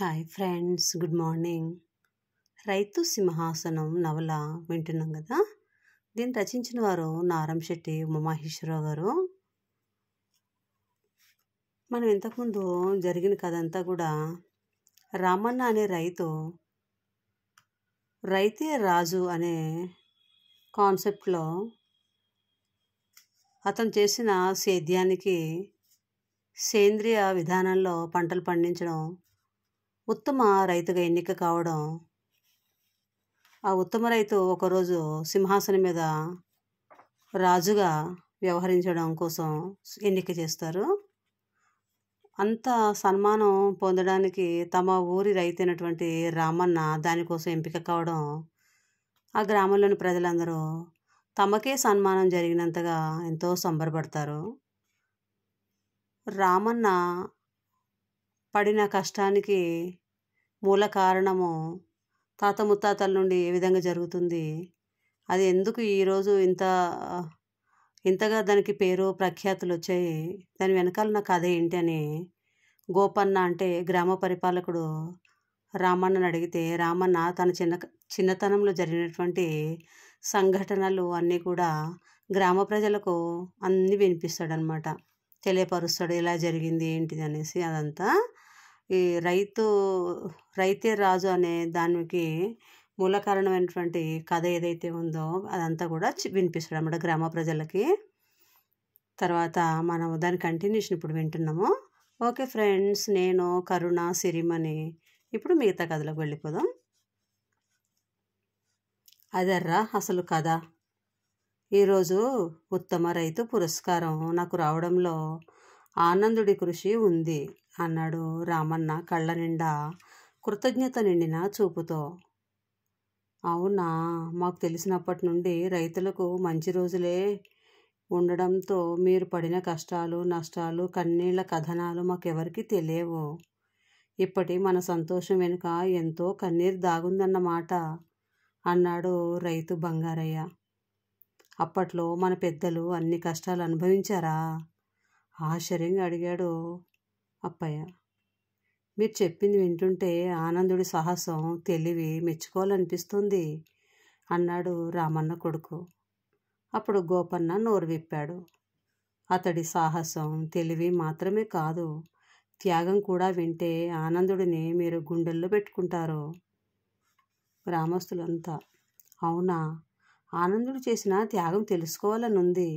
hi friends good morning రైతు సింహాసనం నవల వింటున్నాం కదా దీన్ని రచించిన వారు నారం శెట్టి ఉమామహేశ్వరరావు గారు మనం ఇంతకుముందు జరిగిన కథ అంతా కూడా రామన్న అనే రైతు రైతే రాజు అనే కాన్సెప్ట్లో అతను చేసిన సేద్యానికి సేంద్రియ విధానంలో పంటలు పండించడం ఉత్తమ రైతుగా ఎన్నిక కావడం ఆ ఉత్తమ రైతు ఒకరోజు సింహాసనం మీద రాజుగా వ్యవహరించడం కోసం ఎన్నిక చేస్తారు అంత సన్మానం పొందడానికి తమ ఊరి రైతు అయినటువంటి రామన్న దానికోసం ఎంపిక కావడం ఆ గ్రామంలోని ప్రజలందరూ తమకే సన్మానం జరిగినంతగా ఎంతో సంబరపడతారు రామన్న పడిన కష్టానికి మూల కారణము తాత ముత్తాతల నుండి ఏ విధంగా జరుగుతుంది అది ఎందుకు ఈరోజు ఇంత ఇంతగా దానికి పేరు ప్రఖ్యాతులు వచ్చాయి దాని వెనకాల నా కథ ఏంటి అని గోపన్న అంటే గ్రామ పరిపాలకుడు రామన్నను అడిగితే రామన్న తన చిన్న చిన్నతనంలో జరిగినటువంటి సంఘటనలు అన్నీ కూడా గ్రామ ప్రజలకు అన్నీ వినిపిస్తాడనమాట తెలియపరుస్తాడు ఇలా జరిగింది ఏంటిది అనేసి అదంతా ఈ రైతు రైతే రాజు అనే దానికి మూల కారణమైనటువంటి కథ ఏదైతే ఉందో అదంతా కూడా వినిపిస్తాడు అన్నమాట గ్రామ ప్రజలకి తర్వాత మనం దాని కంటిన్యూషన్ ఇప్పుడు వింటున్నాము ఓకే ఫ్రెండ్స్ నేను కరుణ సిరిమని ఇప్పుడు మిగతా కథలోకి వెళ్ళిపోదాం అదర్రా అసలు కథ ఈరోజు ఉత్తమ రైతు పురస్కారం నాకు రావడంలో ఆనందుడి కృషి ఉంది అన్నాడు రామన్న కళ్ళ నిండా కృతజ్ఞత నిండిన చూపుతో అవునా మాకు తెలిసినప్పటి నుండి రైతులకు మంచి రోజులే ఉండడంతో మీరు పడిన కష్టాలు నష్టాలు కన్నీళ్ల కథనాలు మాకెవరికి తెలియవు ఇప్పటి మన సంతోషం వెనుక ఎంతో కన్నీరు దాగుందన్నమాట అన్నాడు రైతు బంగారయ్య అప్పట్లో మన పెద్దలు అన్ని కష్టాలు అనుభవించారా ఆశ్చర్యంగా అడిగాడు అప్పయ్య మీరు చెప్పింది వింటుంటే ఆనందుడి సాహసం తెలివి మెచ్చుకోవాలనిపిస్తుంది అన్నాడు రామన్న కొడుకు అప్పుడు గోపన్న నోరు విప్పాడు అతడి సాహసం తెలివి మాత్రమే కాదు త్యాగం కూడా వింటే ఆనందుడిని మీరు గుండెల్లో పెట్టుకుంటారు గ్రామస్తులంతా అవునా ఆనందుడు చేసిన త్యాగం తెలుసుకోవాలనుంది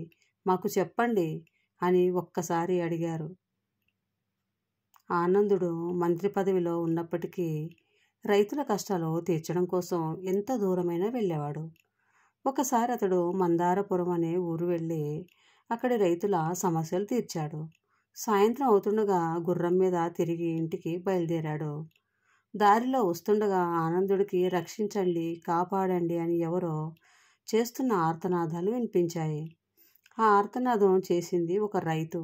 మాకు చెప్పండి అని ఒక్కసారి అడిగారు ఆనందుడు మంత్రి పదవిలో ఉన్నప్పటికీ రైతుల కష్టాలు తీర్చడం కోసం ఎంత దూరమైనా వెళ్ళేవాడు ఒకసారి అతడు మందారపురం అనే ఊరు వెళ్ళి అక్కడి రైతుల సమస్యలు తీర్చాడు సాయంత్రం అవుతుండగా గుర్రం మీద తిరిగి ఇంటికి బయలుదేరాడు దారిలో వస్తుండగా ఆనందుడికి రక్షించండి కాపాడండి అని ఎవరో చేస్తున్న ఆర్తనాదాలు వినిపించాయి ఆ ఆర్తనాదం చేసింది ఒక రైతు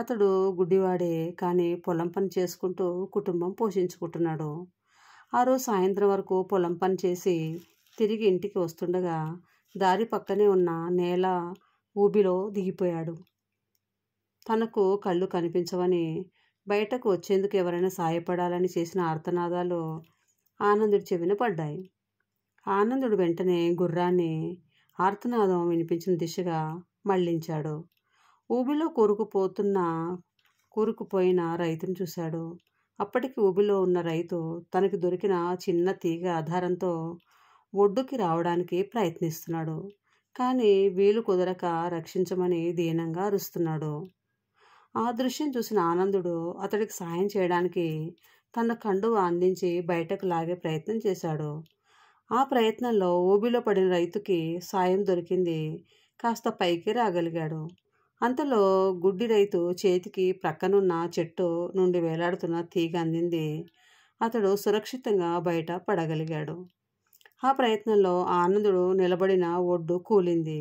అతడు గుడ్డివాడే కానీ పొలం పని చేసుకుంటూ కుటుంబం పోషించుకుంటున్నాడు ఆ రోజు సాయంత్రం వరకు పొలం పని చేసి తిరిగి ఇంటికి వస్తుండగా దారి పక్కనే ఉన్న నేల ఊబిలో దిగిపోయాడు తనకు కళ్ళు కనిపించవని బయటకు వచ్చేందుకు ఎవరైనా సాయపడాలని చేసిన ఆర్తనాదాలు ఆనందుడి చెవిన పడ్డాయి ఆనందుడు వెంటనే గుర్రాన్ని ఆర్తనాదం వినిపించిన దిశగా మళ్లించాడు ఊబిలో కూరుకుపోతున్న కూరుకుపోయిన రైతును చూశాడు అప్పటికి ఊబిలో ఉన్న రైతు తనకి దొరికిన చిన్న తీగ ఆధారంతో ఒడ్డుకి రావడానికి ప్రయత్నిస్తున్నాడు కానీ వీలు కుదరక రక్షించమని దీనంగా అరుస్తున్నాడు ఆ దృశ్యం చూసిన ఆనందుడు అతడికి సాయం చేయడానికి తన కండువ అందించి బయటకు లాగే ప్రయత్నం చేశాడు ఆ ప్రయత్నంలో ఊబిలో పడిన రైతుకి సాయం దొరికింది కాస్త పైకి రాగలిగాడు అంతలో గుడ్డి రైతు చేతికి ప్రక్కనున్న చెట్టు నుండి వేలాడుతున్న తీగ అందింది అతడు సురక్షితంగా బయట పడగలిగాడు ఆ ప్రయత్నంలో ఆనందుడు నిలబడిన ఒడ్డు కూలింది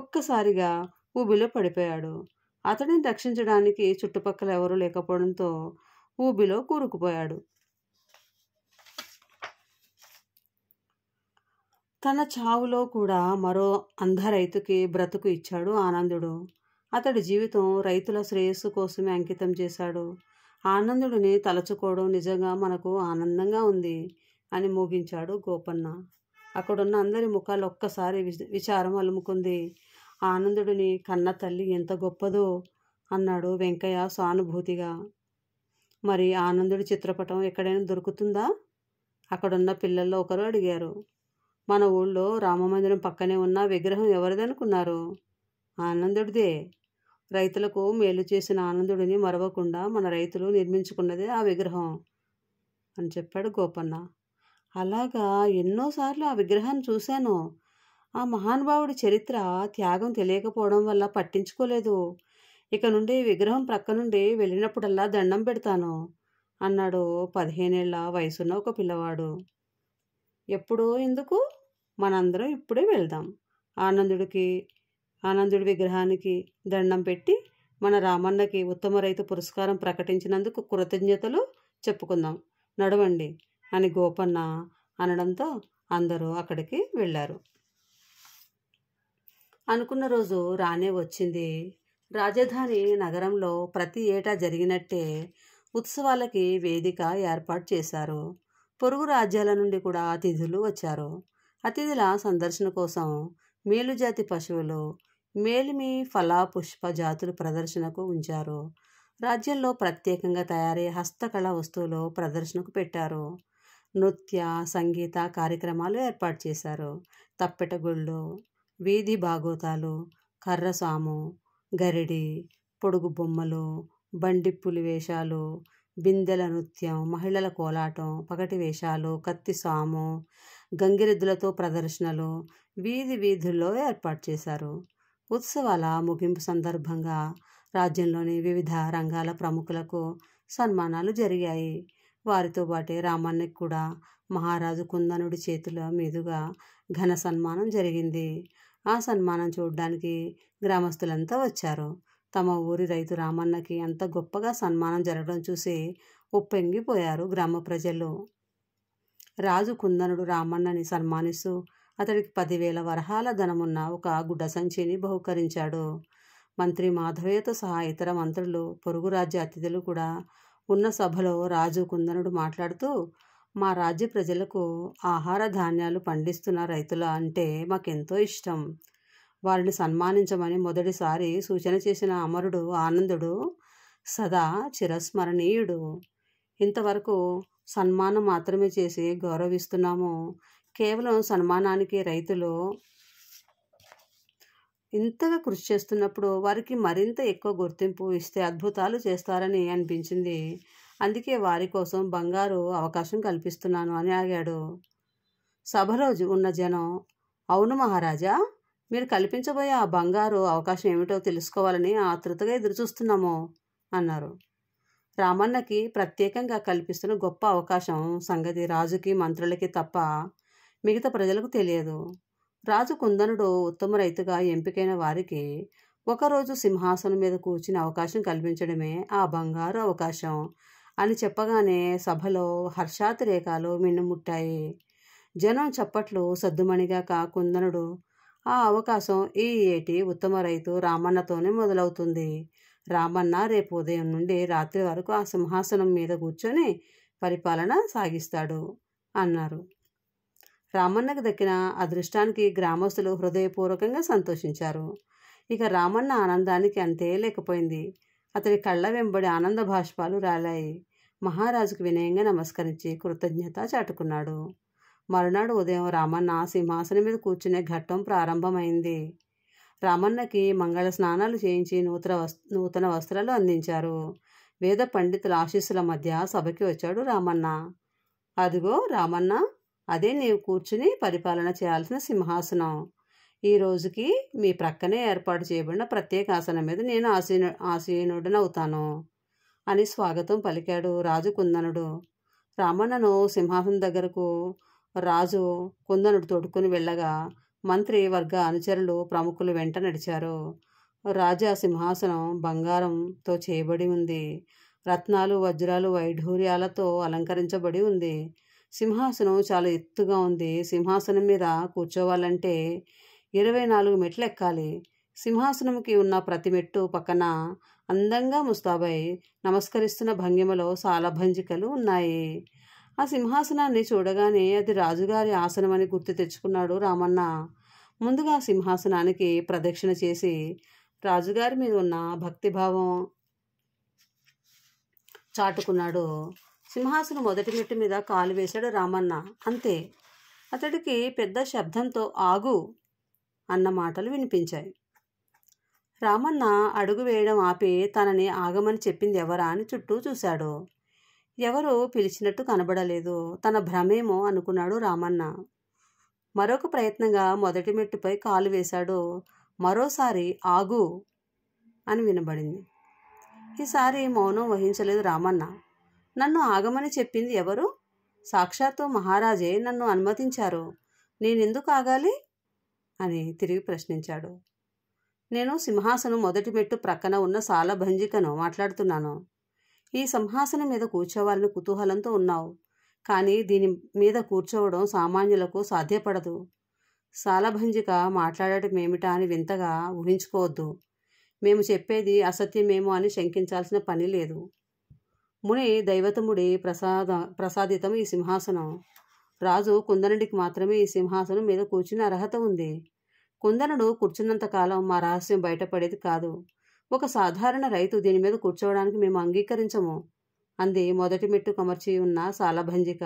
ఒక్కసారిగా ఊబిలో పడిపోయాడు అతడిని రక్షించడానికి చుట్టుపక్కల ఎవరూ లేకపోవడంతో ఊబిలో కూరుకుపోయాడు తన చావులో కూడా మరో అంధ రైతుకి బ్రతుకు ఇచ్చాడు ఆనందుడు అతడి జీవితం రైతుల శ్రేయస్సు కోసమే అంకితం చేశాడు ఆనందుడిని తలచుకోవడం నిజంగా మనకు ఆనందంగా ఉంది అని మోగించాడు గోపన్న అక్కడున్న అందరి ముఖాలు ఒక్కసారి విచారం అలుముకుంది ఆనందుడిని కన్న తల్లి ఎంత గొప్పదో అన్నాడు వెంకయ్య సానుభూతిగా మరి ఆనందుడి చిత్రపటం ఎక్కడైనా దొరుకుతుందా అక్కడున్న పిల్లల్లో ఒకరు అడిగారు మన ఊళ్ళో రామమందిరం పక్కనే ఉన్న విగ్రహం ఎవరిదనుకున్నారు ఆనందుడిదే రైతులకు మేలు చేసిన ఆనందుడిని మరవకుండా మన రైతులు నిర్మించుకున్నదే ఆ విగ్రహం అని చెప్పాడు గోపన్న అలాగా ఎన్నోసార్లు ఆ విగ్రహాన్ని చూశాను ఆ మహానుభావుడి చరిత్ర త్యాగం తెలియకపోవడం వల్ల పట్టించుకోలేదు ఇక నుండి విగ్రహం ప్రక్క నుండి వెళ్ళినప్పుడల్లా దండం పెడతాను అన్నాడు పదిహేనేళ్ల వయసున్న ఒక పిల్లవాడు ఎప్పుడు ఎందుకు మనందరం ఇప్పుడే వెళ్దాం ఆనందుడికి ఆనందుడి విగ్రహానికి దండం పెట్టి మన రామన్నకి ఉత్తమ రైతు పురస్కారం ప్రకటించినందుకు కృతజ్ఞతలు చెప్పుకుందాం నడవండి అని గోపన్న అనడంతో అందరూ అక్కడికి వెళ్ళారు అనుకున్న రోజు రానే వచ్చింది రాజధాని నగరంలో ప్రతి ఏటా జరిగినట్టే ఉత్సవాలకి వేదిక ఏర్పాటు చేశారు పొరుగు రాజ్యాల నుండి కూడా అతిథులు వచ్చారు అతిథుల సందర్శన కోసం మేలుజాతి పశువులు మేలిమి ఫలా పుష్ప జాతులు ప్రదర్శనకు ఉంచారు రాజ్యంలో ప్రత్యేకంగా తయారీ హస్తకళ వస్తువులు ప్రదర్శనకు పెట్టారు నృత్య సంగీత కార్యక్రమాలు ఏర్పాటు చేశారు తప్పెటగుళ్ళు వీధి భాగోతాలు కర్రసాము గరిడి పొడుగు బొమ్మలు బండి పులి వేషాలు బిందెల నృత్యం మహిళల కోలాటం పగటి వేషాలు కత్తి సాము గంగిరెద్దులతో ప్రదర్శనలు వీధి వీధుల్లో ఏర్పాటు చేశారు ఉత్సవాల ముగింపు సందర్భంగా రాజ్యంలోని వివిధ రంగాల ప్రముఖులకు సన్మానాలు జరిగాయి వారితో పాటే రామన్నకి కూడా మహారాజు కుందనుడి చేతుల మీదుగా ఘన సన్మానం జరిగింది ఆ సన్మానం చూడడానికి గ్రామస్తులంతా వచ్చారు తమ ఊరి రైతు రామన్నకి అంత గొప్పగా సన్మానం జరగడం చూసి ఉప్పెంగిపోయారు గ్రామ ప్రజలు రాజు కుందనుడు రామన్నని సన్మానిస్తూ అతడికి పదివేల వరహాల ధనమున్న ఒక గుడ్డ సంచిని బహుకరించాడు మంత్రి మాధవేతో సహా ఇతర మంత్రులు పొరుగు రాజ్య అతిథులు కూడా ఉన్న సభలో రాజు కుందనుడు మాట్లాడుతూ మా రాజ్య ప్రజలకు ఆహార ధాన్యాలు పండిస్తున్న రైతుల అంటే మాకెంతో ఇష్టం వారిని సన్మానించమని మొదటిసారి సూచన చేసిన అమరుడు ఆనందుడు సదా చిరస్మరణీయుడు ఇంతవరకు సన్మానం మాత్రమే చేసి గౌరవిస్తున్నాము కేవలం సన్మానానికి రైతులు ఇంతగా కృషి చేస్తున్నప్పుడు వారికి మరింత ఎక్కువ గుర్తింపు ఇస్తే అద్భుతాలు చేస్తారని అనిపించింది అందుకే వారి కోసం బంగారు అవకాశం కల్పిస్తున్నాను అని ఆగాడు సభలో ఉన్న జనం అవును మహారాజా మీరు కల్పించబోయే ఆ బంగారు అవకాశం ఏమిటో తెలుసుకోవాలని ఆతృతగా ఎదురుచూస్తున్నాము అన్నారు రామన్నకి ప్రత్యేకంగా కల్పిస్తున్న గొప్ప అవకాశం సంగతి రాజుకి మంత్రులకి తప్ప మిగతా ప్రజలకు తెలియదు రాజు కుందనుడు ఉత్తమ రైతుగా ఎంపికైన వారికి ఒకరోజు సింహాసనం మీద కూర్చుని అవకాశం కల్పించడమే ఆ బంగారు అవకాశం అని చెప్పగానే సభలో హర్షాతిరేకాలు మిన్నుముట్టాయి జనం చప్పట్లు సద్దుమణిగా కుందనుడు ఆ అవకాశం ఈ ఏటి ఉత్తమ రైతు రామన్నతోనే మొదలవుతుంది రామన్న రేపు ఉదయం నుండి రాత్రి వరకు ఆ సింహాసనం మీద కూర్చొని పరిపాలన సాగిస్తాడు అన్నారు రామన్నకు దక్కిన అదృష్టానికి గ్రామస్తులు హృదయపూర్వకంగా సంతోషించారు ఇక రామన్న ఆనందానికి అంతే లేకపోయింది అతడి కళ్ళ వెంబడి ఆనంద భాష్పాలు రాలాయి మహారాజుకు వినయంగా నమస్కరించి కృతజ్ఞత చాటుకున్నాడు మరునాడు ఉదయం రామన్న సింహాసనం మీద కూర్చునే ఘట్టం ప్రారంభమైంది రామన్నకి మంగళ స్నానాలు చేయించి నూతన నూతన వస్త్రాలు అందించారు వేద పండితుల ఆశీస్సుల మధ్య సభకి వచ్చాడు రామన్న అదిగో రామన్న అదే నీవు కూర్చుని పరిపాలన చేయాల్సిన సింహాసనం ఈ రోజుకి మీ ప్రక్కనే ఏర్పాటు చేయబడిన ప్రత్యేక ఆసనం మీద నేను ఆసీను ఆసీనుడనవుతాను అని స్వాగతం పలికాడు రాజు కుందనుడు రామన్నను సింహాసనం దగ్గరకు రాజు కుందనుడు తొడుక్కుని వెళ్ళగా మంత్రి వర్గ అనుచరులు ప్రముఖులు వెంట నడిచారు రాజా సింహాసనం బంగారంతో చేయబడి ఉంది రత్నాలు వజ్రాలు వైఢూర్యాలతో అలంకరించబడి ఉంది సింహాసనం చాలా ఎత్తుగా ఉంది సింహాసనం మీద కూర్చోవాలంటే ఇరవై నాలుగు మెట్లు ఎక్కాలి సింహాసనంకి ఉన్న ప్రతి మెట్టు పక్కన అందంగా ముస్తాబై నమస్కరిస్తున్న భంగిమలో సాలభంజికలు ఉన్నాయి ఆ సింహాసనాన్ని చూడగానే అది రాజుగారి ఆసనం అని గుర్తు తెచ్చుకున్నాడు రామన్న ముందుగా సింహాసనానికి ప్రదక్షిణ చేసి రాజుగారి మీద ఉన్న భక్తిభావం చాటుకున్నాడు సింహాసనం మొదటి మెట్టు మీద కాలు వేశాడు రామన్న అంతే అతడికి పెద్ద శబ్దంతో ఆగు అన్న మాటలు వినిపించాయి రామన్న అడుగు వేయడం ఆపి తనని ఆగమని చెప్పింది ఎవరా అని చుట్టూ చూశాడు ఎవరో పిలిచినట్టు కనబడలేదు తన భ్రమేమో అనుకున్నాడు రామన్న మరొక ప్రయత్నంగా మొదటి మెట్టుపై కాలు వేశాడు మరోసారి ఆగు అని వినబడింది ఈసారి మౌనం వహించలేదు రామన్న నన్ను ఆగమని చెప్పింది ఎవరు సాక్షాత్తు మహారాజే నన్ను అనుమతించారు నేనెందుకు ఆగాలి అని తిరిగి ప్రశ్నించాడు నేను సింహాసనం మొదటి మెట్టు ప్రక్కన ఉన్న సాలభంజికను మాట్లాడుతున్నాను ఈ సింహాసనం మీద కూర్చోవాలని కుతూహలంతో ఉన్నావు కానీ దీని మీద కూర్చోవడం సామాన్యులకు సాధ్యపడదు సాలభంజిక మాట్లాడటం ఏమిటా అని వింతగా ఊహించుకోవద్దు మేము చెప్పేది అసత్యమేమో అని శంకించాల్సిన పని లేదు ముని దైవతముడి ప్రసాద ప్రసాదితం ఈ సింహాసనం రాజు కుందనుడికి మాత్రమే ఈ సింహాసనం మీద కూర్చుని అర్హత ఉంది కుందనుడు కూర్చున్నంతకాలం మా రహస్యం బయటపడేది కాదు ఒక సాధారణ రైతు దీని మీద కూర్చోవడానికి మేము అంగీకరించము అంది మొదటి మెట్టు కమర్చి ఉన్న సాలభంజిక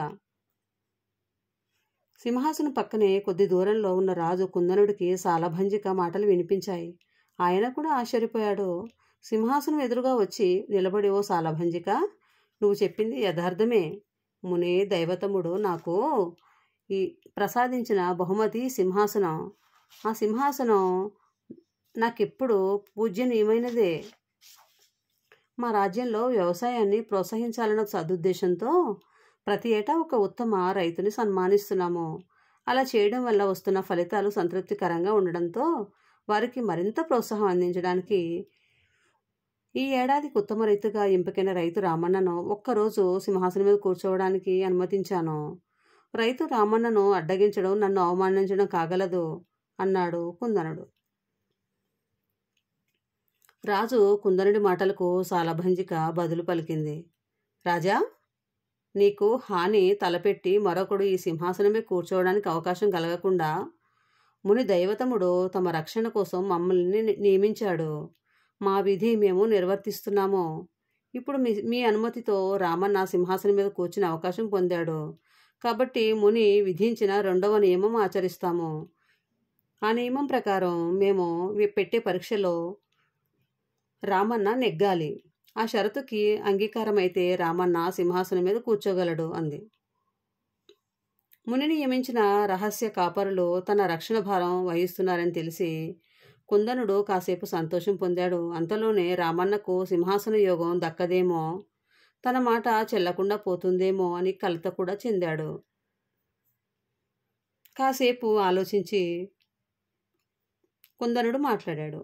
సింహాసనం పక్కనే కొద్ది దూరంలో ఉన్న రాజు కుందనుడికి సాలభంజిక మాటలు వినిపించాయి ఆయన కూడా ఆశ్చర్యపోయాడు సింహాసనం ఎదురుగా వచ్చి నిలబడి ఓ సాలభంజిక నువ్వు చెప్పింది యథార్థమే మునే దైవతముడు నాకు ఈ ప్రసాదించిన బహుమతి సింహాసనం ఆ సింహాసనం నాకెప్పుడు పూజ్యనీయమైనదే మా రాజ్యంలో వ్యవసాయాన్ని ప్రోత్సహించాలన్న సదుద్దేశంతో ప్రతి ఏటా ఒక ఉత్తమ రైతుని సన్మానిస్తున్నాము అలా చేయడం వల్ల వస్తున్న ఫలితాలు సంతృప్తికరంగా ఉండడంతో వారికి మరింత ప్రోత్సాహం అందించడానికి ఈ ఏడాదికి ఉత్తమ రైతుగా ఎంపికైన రైతు రామన్నను ఒక్కరోజు సింహాసనం మీద కూర్చోవడానికి అనుమతించాను రైతు రామన్నను అడ్డగించడం నన్ను అవమానించడం కాగలదు అన్నాడు కుందనుడు రాజు కుందనుడి మాటలకు సాలభంజిక బదులు పలికింది రాజా నీకు హాని తలపెట్టి మరొకడు ఈ సింహాసనమే కూర్చోవడానికి అవకాశం కలగకుండా ముని దైవతముడు తమ రక్షణ కోసం మమ్మల్ని నియమించాడు మా విధి మేము నిర్వర్తిస్తున్నాము ఇప్పుడు మీ మీ అనుమతితో రామన్న సింహాసనం మీద కూర్చునే అవకాశం పొందాడు కాబట్టి ముని విధించిన రెండవ నియమం ఆచరిస్తాము ఆ నియమం ప్రకారం మేము పెట్టే పరీక్షలో రామన్న నెగ్గాలి ఆ షరతుకి అంగీకారం అయితే రామన్న సింహాసనం మీద కూర్చోగలడు అంది మునిని నియమించిన రహస్య కాపరులు తన రక్షణ భారం వహిస్తున్నారని తెలిసి కుందనుడు కాసేపు సంతోషం పొందాడు అంతలోనే రామన్నకు సింహాసన యోగం దక్కదేమో తన మాట చెల్లకుండా పోతుందేమో అని కలత కూడా చెందాడు కాసేపు ఆలోచించి కుందనుడు మాట్లాడాడు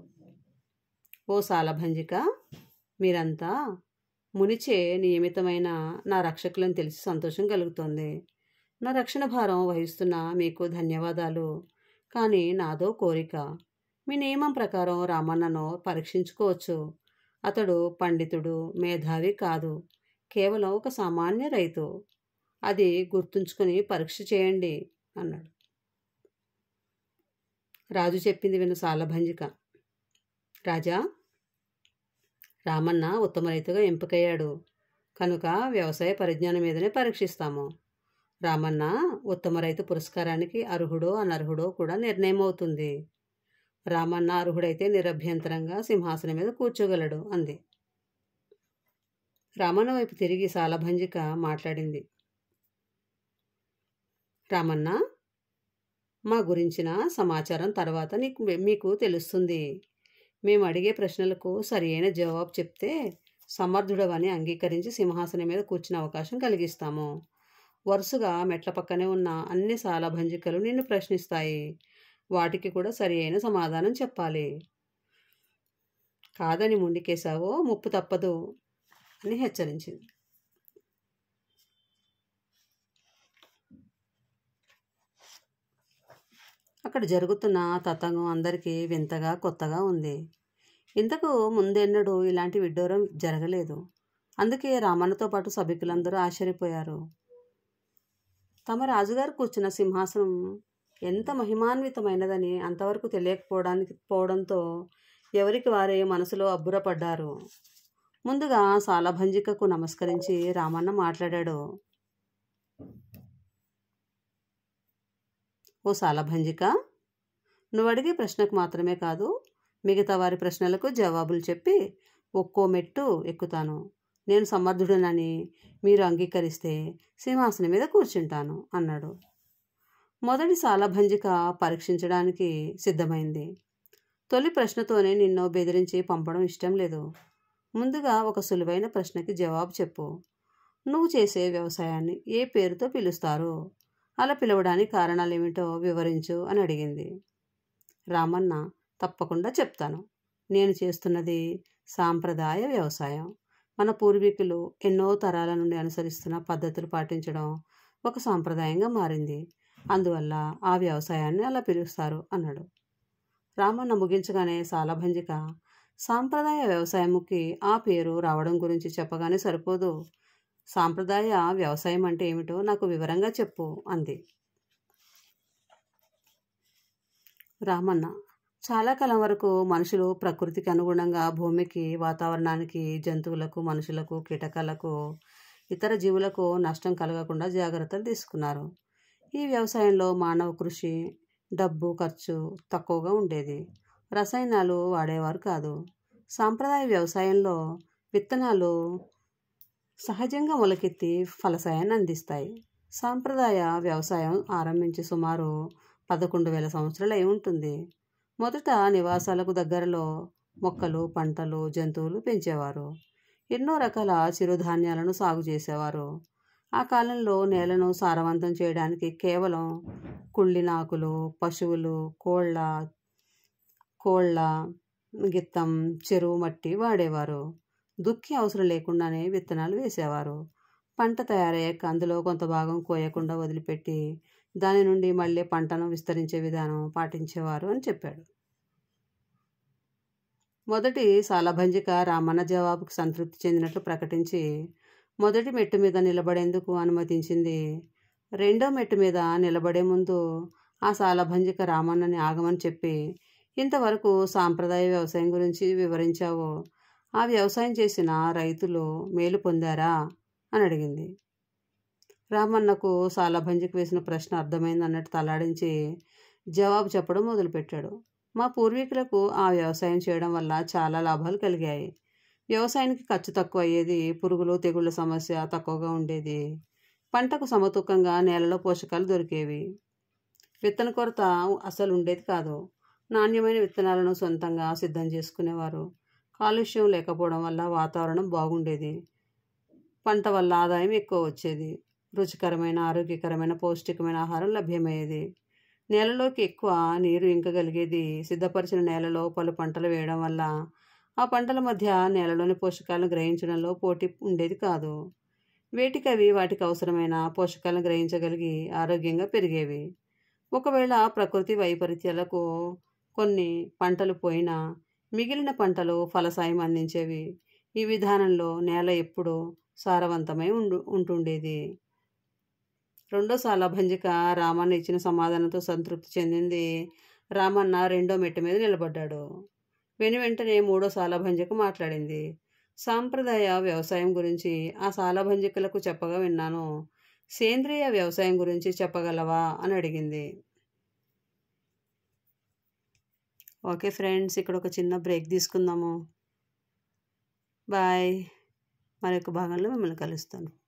ఓ సాలభంజిక మీరంతా మునిచే నియమితమైన నా రక్షకులను తెలిసి సంతోషం కలుగుతోంది నా రక్షణ భారం వహిస్తున్న మీకు ధన్యవాదాలు కానీ నాదో కోరిక మీ నియమం ప్రకారం రామన్నను పరీక్షించుకోవచ్చు అతడు పండితుడు మేధావి కాదు కేవలం ఒక సామాన్య రైతు అది గుర్తుంచుకుని పరీక్ష చేయండి అన్నాడు రాజు చెప్పింది విను సాలభంజిక రాజా రామన్న ఉత్తమ రైతుగా ఎంపికయ్యాడు కనుక వ్యవసాయ పరిజ్ఞానం మీదనే పరీక్షిస్తాము రామన్న ఉత్తమ రైతు పురస్కారానికి అర్హుడో అనర్హుడో కూడా నిర్ణయం అవుతుంది రామన్న అర్హుడైతే నిరభ్యంతరంగా సింహాసనం మీద కూర్చోగలడు అంది రామన్న వైపు తిరిగి సాలభంజిక మాట్లాడింది రామన్న మా గురించిన సమాచారం తర్వాత నీకు మీకు తెలుస్తుంది మేము అడిగే ప్రశ్నలకు సరియైన జవాబు చెప్తే సమర్థుడవని అంగీకరించి సింహాసనం మీద కూర్చునే అవకాశం కలిగిస్తాము వరుసగా మెట్ల పక్కనే ఉన్న అన్ని సాలభంజికలు నిన్ను ప్రశ్నిస్తాయి వాటికి కూడా సరి అయిన సమాధానం చెప్పాలి కాదని ముండికేశావో ముప్పు తప్పదు అని హెచ్చరించింది అక్కడ జరుగుతున్న తతంగం అందరికీ వింతగా కొత్తగా ఉంది ఇంతకు ముందెన్నడూ ఇలాంటి విడ్డూరం జరగలేదు అందుకే రామన్నతో పాటు సభికులందరూ ఆశ్చర్యపోయారు తమ రాజుగారు కూర్చున్న సింహాసనం ఎంత మహిమాన్వితమైనదని అంతవరకు తెలియకపోవడానికి పోవడంతో ఎవరికి వారే మనసులో అబ్బురపడ్డారు ముందుగా సాలభంజికకు నమస్కరించి రామన్న మాట్లాడాడు ఓ సాలభంజిక నువ్వు అడిగే ప్రశ్నకు మాత్రమే కాదు మిగతా వారి ప్రశ్నలకు జవాబులు చెప్పి ఒక్కో మెట్టు ఎక్కుతాను నేను సమర్థుడనని మీరు అంగీకరిస్తే సింహాసనం మీద కూర్చుంటాను అన్నాడు మొదటి సాలభంజిక పరీక్షించడానికి సిద్ధమైంది తొలి ప్రశ్నతోనే నిన్ను బెదిరించి పంపడం ఇష్టం లేదు ముందుగా ఒక సులువైన ప్రశ్నకి జవాబు చెప్పు నువ్వు చేసే వ్యవసాయాన్ని ఏ పేరుతో పిలుస్తారు అలా పిలవడానికి కారణాలు ఏమిటో వివరించు అని అడిగింది రామన్న తప్పకుండా చెప్తాను నేను చేస్తున్నది సాంప్రదాయ వ్యవసాయం మన పూర్వీకులు ఎన్నో తరాల నుండి అనుసరిస్తున్న పద్ధతులు పాటించడం ఒక సాంప్రదాయంగా మారింది అందువల్ల ఆ వ్యవసాయాన్ని అలా పిలుస్తారు అన్నాడు రామన్న ముగించగానే సాలభంజిక సాంప్రదాయ వ్యవసాయముకి ఆ పేరు రావడం గురించి చెప్పగానే సరిపోదు సాంప్రదాయ వ్యవసాయం అంటే ఏమిటో నాకు వివరంగా చెప్పు అంది రామన్న చాలా కాలం వరకు మనుషులు ప్రకృతికి అనుగుణంగా భూమికి వాతావరణానికి జంతువులకు మనుషులకు కీటకాలకు ఇతర జీవులకు నష్టం కలగకుండా జాగ్రత్తలు తీసుకున్నారు ఈ వ్యవసాయంలో మానవ కృషి డబ్బు ఖర్చు తక్కువగా ఉండేది రసాయనాలు వాడేవారు కాదు సాంప్రదాయ వ్యవసాయంలో విత్తనాలు సహజంగా మొలకెత్తి ఫలసాయాన్ని అందిస్తాయి సాంప్రదాయ వ్యవసాయం ఆరంభించి సుమారు పదకొండు వేల సంవత్సరాలు అయి ఉంటుంది మొదట నివాసాలకు దగ్గరలో మొక్కలు పంటలు జంతువులు పెంచేవారు ఎన్నో రకాల చిరుధాన్యాలను సాగు చేసేవారు ఆ కాలంలో నేలను సారవంతం చేయడానికి కేవలం కుళ్ళినాకులు పశువులు కోళ్ళ కోళ్ళ గిత్తం చెరువు మట్టి వాడేవారు దుక్కి అవసరం లేకుండానే విత్తనాలు వేసేవారు పంట తయారయ్యాక అందులో కొంత భాగం కోయకుండా వదిలిపెట్టి దాని నుండి మళ్ళీ పంటను విస్తరించే విధానం పాటించేవారు అని చెప్పాడు మొదటి సాలభంజిక రామన్న జవాబుకు సంతృప్తి చెందినట్లు ప్రకటించి మొదటి మెట్టు మీద నిలబడేందుకు అనుమతించింది రెండో మెట్టు మీద నిలబడే ముందు ఆ సాలభంజిక రామన్నని ఆగమని చెప్పి ఇంతవరకు సాంప్రదాయ వ్యవసాయం గురించి వివరించావు ఆ వ్యవసాయం చేసిన రైతులు మేలు పొందారా అని అడిగింది రామన్నకు సాలభంజికి వేసిన ప్రశ్న అర్థమైంది అన్నట్టు తలాడించి జవాబు చెప్పడం మొదలుపెట్టాడు మా పూర్వీకులకు ఆ వ్యవసాయం చేయడం వల్ల చాలా లాభాలు కలిగాయి వ్యవసాయానికి ఖర్చు తక్కువ అయ్యేది పురుగులు తెగుళ్ళ సమస్య తక్కువగా ఉండేది పంటకు సమతూకంగా నేలలో పోషకాలు దొరికేవి విత్తన కొరత అసలు ఉండేది కాదు నాణ్యమైన విత్తనాలను సొంతంగా సిద్ధం చేసుకునేవారు కాలుష్యం లేకపోవడం వల్ల వాతావరణం బాగుండేది పంట వల్ల ఆదాయం ఎక్కువ వచ్చేది రుచికరమైన ఆరోగ్యకరమైన పౌష్టికమైన ఆహారం లభ్యమయ్యేది నేలలోకి ఎక్కువ నీరు ఇంకగలిగేది సిద్ధపరిచిన నేలలో పలు పంటలు వేయడం వల్ల ఆ పంటల మధ్య నేలలోని పోషకాలను గ్రహించడంలో పోటీ ఉండేది కాదు వేటికి అవి వాటికి అవసరమైన పోషకాలను గ్రహించగలిగి ఆరోగ్యంగా పెరిగేవి ఒకవేళ ప్రకృతి వైపరీత్యాలకు కొన్ని పంటలు పోయినా మిగిలిన పంటలు ఫలసాయం అందించేవి ఈ విధానంలో నేల ఎప్పుడూ సారవంతమై ఉండు ఉంటుండేది రెండో భంజిక రామన్న ఇచ్చిన సమాధానంతో సంతృప్తి చెందింది రామన్న రెండో మెట్టు మీద నిలబడ్డాడు వెను వెంటనే మూడో సాలభంజకు మాట్లాడింది సాంప్రదాయ వ్యవసాయం గురించి ఆ సాలభంజకులకు చెప్పగా విన్నాను సేంద్రియ వ్యవసాయం గురించి చెప్పగలవా అని అడిగింది ఓకే ఫ్రెండ్స్ ఇక్కడ ఒక చిన్న బ్రేక్ తీసుకుందాము బాయ్ మరొక భాగంలో మిమ్మల్ని కలుస్తాను